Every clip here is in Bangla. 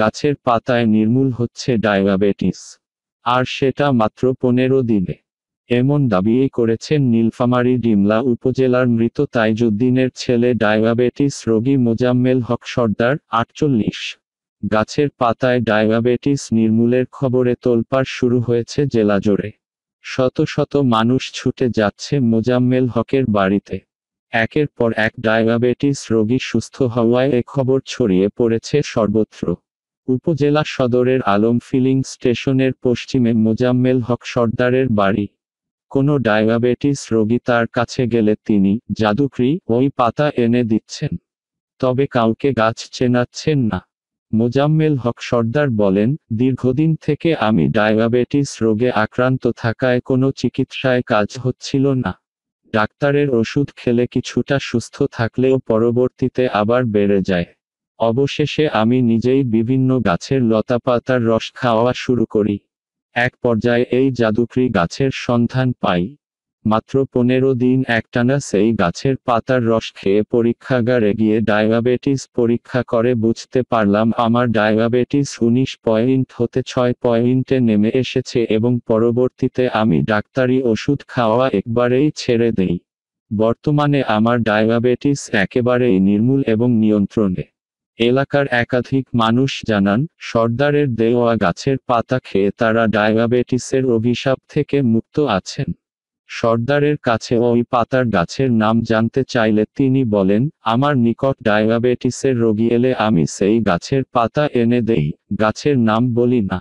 গাছের পাতায় নির্মূল হচ্ছে ডায়াবেটিস আর সেটা মাত্র পনেরো দিনে এমন দাবি করেছেন নীলফামারী ডিমলা উপজেলার মৃত তাইজুদ্দিনের ছেলে ডায়াবেটিস রোগী মোজাম্মেল হক সর্দার আটচল্লিশ গাছের পাতায় ডায়াবেটিস নির্মূলের খবরে তোলপাড় শুরু হয়েছে জেলা জোরে শত শত মানুষ ছুটে যাচ্ছে মোজাম্মেল হকের বাড়িতে একের পর এক ডায়াবেটিস রোগী সুস্থ হওয়ায় এ খবর ছড়িয়ে পড়েছে সর্বত্র উপজেলা সদরের আলম ফিলিং স্টেশনের পশ্চিমে মোজাম্মেল হক সর্দারের বাড়ি কোনো ডায়াবেটিস রোগী তার কাছে গেলে তিনি জাদুকরি ওই পাতা এনে দিচ্ছেন তবে কাউকে গাছ চেনাচ্ছেন না মোজাম্মেল হক সর্দার বলেন দীর্ঘদিন থেকে আমি ডায়াবেটিস রোগে আক্রান্ত থাকায় কোনো চিকিৎসায় কাজ হচ্ছিল না ডাক্তারের ওষুধ খেলে কিছুটা সুস্থ থাকলেও পরবর্তীতে আবার বেড়ে যায় অবশেষে আমি নিজেই বিভিন্ন গাছের লতাপাতার রস খাওয়া শুরু করি এক পর্যায়ে এই জাদুকরি গাছের সন্ধান পাই মাত্র পনেরো দিন একটানা সেই গাছের পাতার রস খেয়ে পরীক্ষাগারে গিয়ে ডায়াবেটিস পরীক্ষা করে বুঝতে পারলাম আমার ডায়াবেটিস উনিশ পয়েন্ট হতে ছয় পয়েন্টে নেমে এসেছে এবং পরবর্তীতে আমি ডাক্তারি ওষুধ খাওয়া একবারেই ছেড়ে দেই বর্তমানে আমার ডায়াবেটিস একেবারেই নির্মূল এবং নিয়ন্ত্রণে এলাকার একাধিক মানুষ জানান সর্দারের দেওয়া গাছের পাতা খেয়ে তারা ডায়াবেটিসের অভিশাপ থেকে মুক্ত আছেন সর্দারের কাছে ওই পাতার গাছের নাম জানতে চাইলে তিনি বলেন আমার নিকট ডায়াবেটিসের রোগী এলে আমি সেই গাছের পাতা এনে দেই গাছের নাম বলি না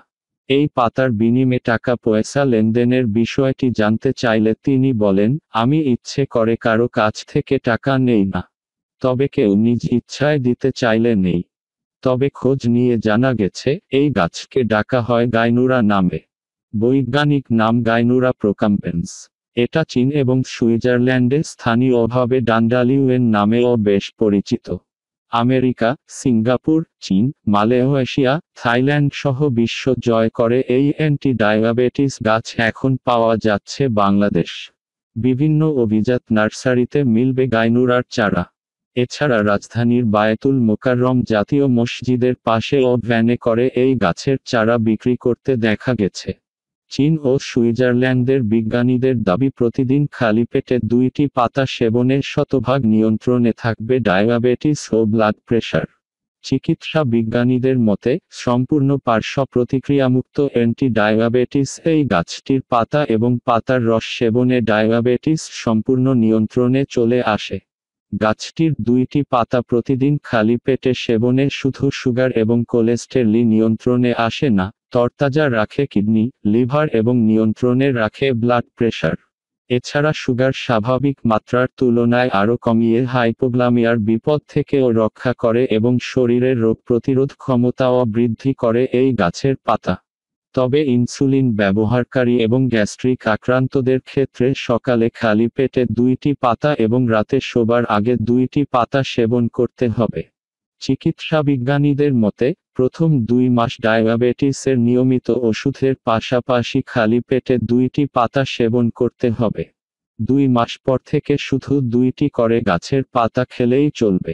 এই পাতার বিনিময়ে টাকা পয়সা লেনদেনের বিষয়টি জানতে চাইলে তিনি বলেন আমি ইচ্ছে করে কারো কাছ থেকে টাকা নেই না তবে কেউ নিজ ইচ্ছায় দিতে চাইলে নেই তবে খোঁজ নিয়ে জানা গেছে এই গাছকে ডাকা হয় গাইনুরা নামে বৈজ্ঞানিক নাম গাইনুরা প্রোকাম্পেন্স এটা চীন এবং সুইজারল্যান্ডে স্থানীয়ভাবে ডান্ডালিউয়ের নামেও বেশ পরিচিত আমেরিকা সিঙ্গাপুর চীন মালয়েশিয়া থাইল্যান্ড সহ বিশ্ব জয় করে এই অ্যান্টি ডায়াবেটিস গাছ এখন পাওয়া যাচ্ছে বাংলাদেশ বিভিন্ন অভিজাত নার্সারিতে মিলবে গাইনুরার চারা এছাড়া রাজধানীর বায়তুল মোকাররম জাতীয় মসজিদের পাশে ও ভ্যানে করে এই গাছের চারা বিক্রি করতে দেখা গেছে চীন ও সুইজারল্যান্ডের বিজ্ঞানীদের দাবি প্রতিদিন খালি পেটে দুইটি পাতা সেবনের শতভাগ নিয়ন্ত্রণে থাকবে ডায়াবেটিস ও ব্লাড প্রেশার চিকিৎসা বিজ্ঞানীদের মতে সম্পূর্ণ পার্শ্ব প্রতিক্রিয়ামুক্ত অ্যান্টি ডায়াবেটিস এই গাছটির পাতা এবং পাতার রস সেবনে ডায়াবেটিস সম্পূর্ণ নিয়ন্ত্রণে চলে আসে গাছটির দুইটি পাতা প্রতিদিন খালি পেটে সেবনে শুধু সুগার এবং কোলেস্টেরলি নিয়ন্ত্রণে আসে না তরতাজা রাখে কিডনি লিভার এবং নিয়ন্ত্রণে রাখে ব্লাড প্রেশার এছাড়া সুগার স্বাভাবিক মাত্রার তুলনায় আরও কমিয়ে হাইপোগ্লামিয়ার বিপদ থেকেও রক্ষা করে এবং শরীরের রোগ প্রতিরোধ ক্ষমতাও বৃদ্ধি করে এই গাছের পাতা তবে ইনসুলিন ব্যবহারকারী এবং গ্যাস্ট্রিক আক্রান্তদের ক্ষেত্রে সকালে খালি পেটে দুইটি পাতা এবং রাতে শোবার আগে দুইটি পাতা সেবন করতে হবে চিকিৎসা বিজ্ঞানীদের মতে প্রথম দুই মাস ডায়াবেটিসের নিয়মিত ওষুধের পাশাপাশি খালি পেটে দুইটি পাতা সেবন করতে হবে দুই মাস পর থেকে শুধু দুইটি করে গাছের পাতা খেলেই চলবে